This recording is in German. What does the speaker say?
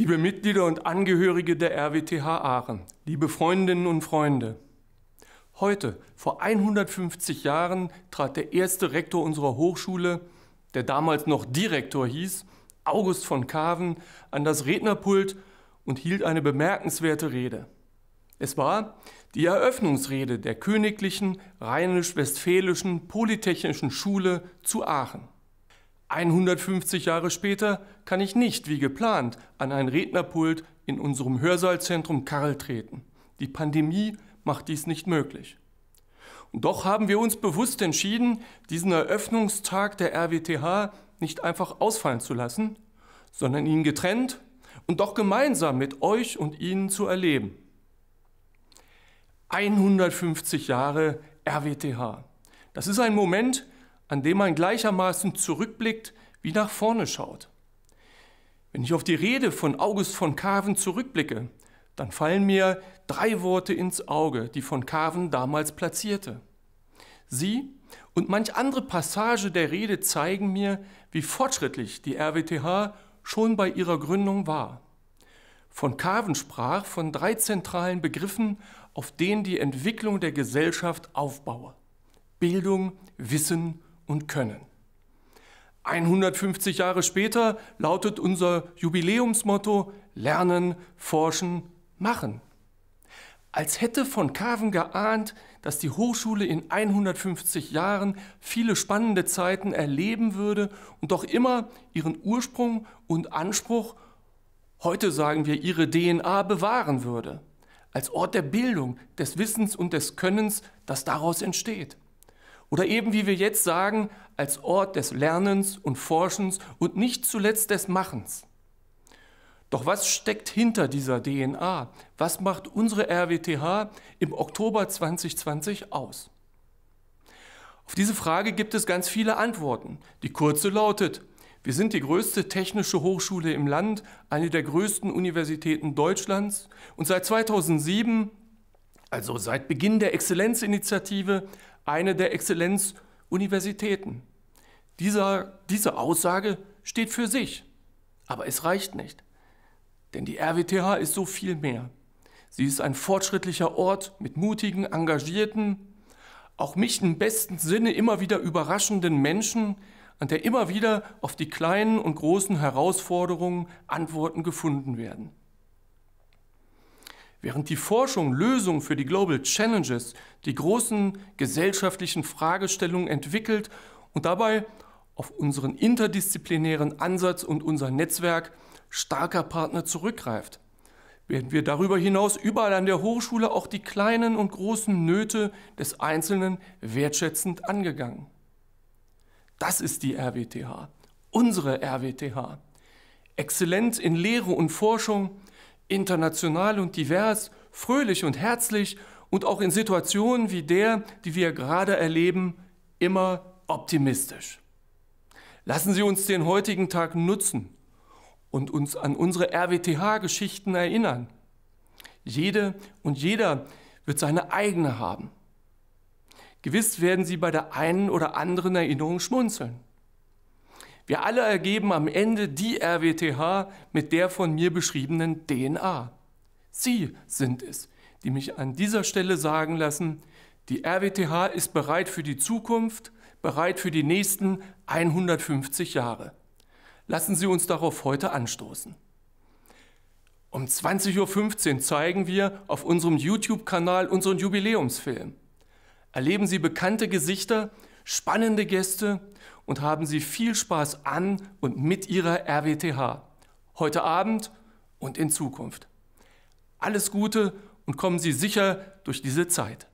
Liebe Mitglieder und Angehörige der RWTH Aachen, liebe Freundinnen und Freunde, heute, vor 150 Jahren, trat der erste Rektor unserer Hochschule, der damals noch Direktor hieß, August von Kaven, an das Rednerpult und hielt eine bemerkenswerte Rede. Es war die Eröffnungsrede der Königlichen Rheinisch-Westfälischen Polytechnischen Schule zu Aachen. 150 Jahre später kann ich nicht, wie geplant, an ein Rednerpult in unserem Hörsaalzentrum Karl treten. Die Pandemie macht dies nicht möglich. Und doch haben wir uns bewusst entschieden, diesen Eröffnungstag der RWTH nicht einfach ausfallen zu lassen, sondern ihn getrennt und doch gemeinsam mit euch und ihnen zu erleben. 150 Jahre RWTH. Das ist ein Moment, an dem man gleichermaßen zurückblickt wie nach vorne schaut. Wenn ich auf die Rede von August von Carven zurückblicke, dann fallen mir drei Worte ins Auge, die von Carven damals platzierte. Sie und manch andere Passage der Rede zeigen mir, wie fortschrittlich die RWTH schon bei ihrer Gründung war. Von Carven sprach von drei zentralen Begriffen, auf denen die Entwicklung der Gesellschaft aufbaue. Bildung, Wissen und können. 150 Jahre später lautet unser Jubiläumsmotto Lernen, Forschen, Machen. Als hätte von Carven geahnt, dass die Hochschule in 150 Jahren viele spannende Zeiten erleben würde und doch immer ihren Ursprung und Anspruch, heute sagen wir ihre DNA, bewahren würde. Als Ort der Bildung, des Wissens und des Könnens, das daraus entsteht. Oder eben, wie wir jetzt sagen, als Ort des Lernens und Forschens und nicht zuletzt des Machens. Doch was steckt hinter dieser DNA? Was macht unsere RWTH im Oktober 2020 aus? Auf diese Frage gibt es ganz viele Antworten. Die kurze lautet, wir sind die größte technische Hochschule im Land, eine der größten Universitäten Deutschlands und seit 2007 also seit Beginn der Exzellenzinitiative, eine der Exzellenzuniversitäten. Dieser, diese Aussage steht für sich, aber es reicht nicht. Denn die RWTH ist so viel mehr. Sie ist ein fortschrittlicher Ort mit mutigen, engagierten, auch mich im besten Sinne immer wieder überraschenden Menschen, an der immer wieder auf die kleinen und großen Herausforderungen Antworten gefunden werden. Während die Forschung Lösungen für die Global Challenges, die großen gesellschaftlichen Fragestellungen entwickelt und dabei auf unseren interdisziplinären Ansatz und unser Netzwerk starker Partner zurückgreift, werden wir darüber hinaus überall an der Hochschule auch die kleinen und großen Nöte des Einzelnen wertschätzend angegangen. Das ist die RWTH, unsere RWTH. Exzellenz in Lehre und Forschung, international und divers, fröhlich und herzlich und auch in Situationen wie der, die wir gerade erleben, immer optimistisch. Lassen Sie uns den heutigen Tag nutzen und uns an unsere RWTH-Geschichten erinnern. Jede und jeder wird seine eigene haben. Gewiss werden Sie bei der einen oder anderen Erinnerung schmunzeln. Wir alle ergeben am Ende die RWTH mit der von mir beschriebenen DNA. Sie sind es, die mich an dieser Stelle sagen lassen, die RWTH ist bereit für die Zukunft, bereit für die nächsten 150 Jahre. Lassen Sie uns darauf heute anstoßen. Um 20.15 Uhr zeigen wir auf unserem YouTube-Kanal unseren Jubiläumsfilm. Erleben Sie bekannte Gesichter, spannende Gäste und haben Sie viel Spaß an und mit Ihrer RWTH. Heute Abend und in Zukunft. Alles Gute und kommen Sie sicher durch diese Zeit.